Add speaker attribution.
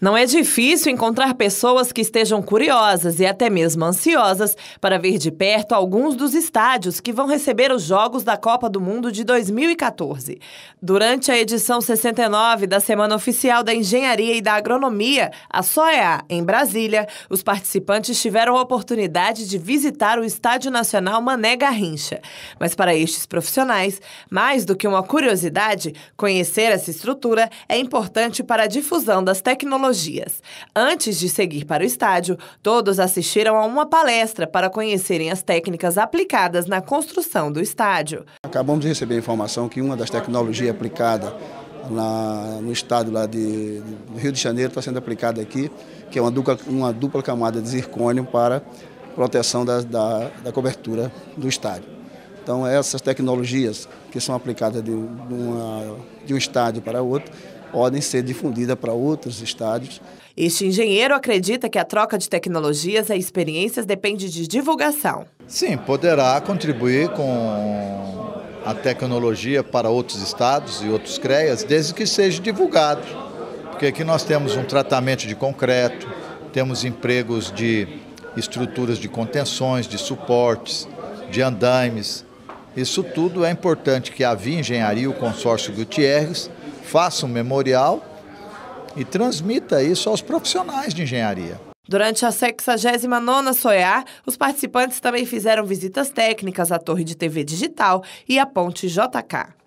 Speaker 1: Não é difícil encontrar pessoas que estejam curiosas e até mesmo ansiosas para ver de perto alguns dos estádios que vão receber os Jogos da Copa do Mundo de 2014. Durante a edição 69 da Semana Oficial da Engenharia e da Agronomia, a SOEA, em Brasília, os participantes tiveram a oportunidade de visitar o Estádio Nacional Mané Garrincha. Mas para estes profissionais, mais do que uma curiosidade, conhecer essa estrutura é importante para a difusão das tecnologias tecnologias. Antes de seguir para o estádio, todos assistiram a uma palestra para conhecerem as técnicas aplicadas na construção do estádio.
Speaker 2: Acabamos de receber a informação que uma das tecnologias aplicadas na, no estádio lá de, do Rio de Janeiro está sendo aplicada aqui, que é uma dupla, uma dupla camada de zircônio para proteção da, da, da cobertura do estádio. Então, essas tecnologias que são aplicadas de, de, uma, de um estádio para outro podem ser difundidas para outros estádios.
Speaker 1: Este engenheiro acredita que a troca de tecnologias e experiências depende de divulgação.
Speaker 3: Sim, poderá contribuir com a tecnologia para outros estados e outros CREAs, desde que seja divulgado. Porque aqui nós temos um tratamento de concreto, temos empregos de estruturas de contenções, de suportes, de andaimes. Isso tudo é importante que a Via Engenharia, o consórcio Gutierrez, faça um memorial e transmita
Speaker 1: isso aos profissionais de engenharia. Durante a 69ª SOEAR, os participantes também fizeram visitas técnicas à torre de TV digital e à ponte JK.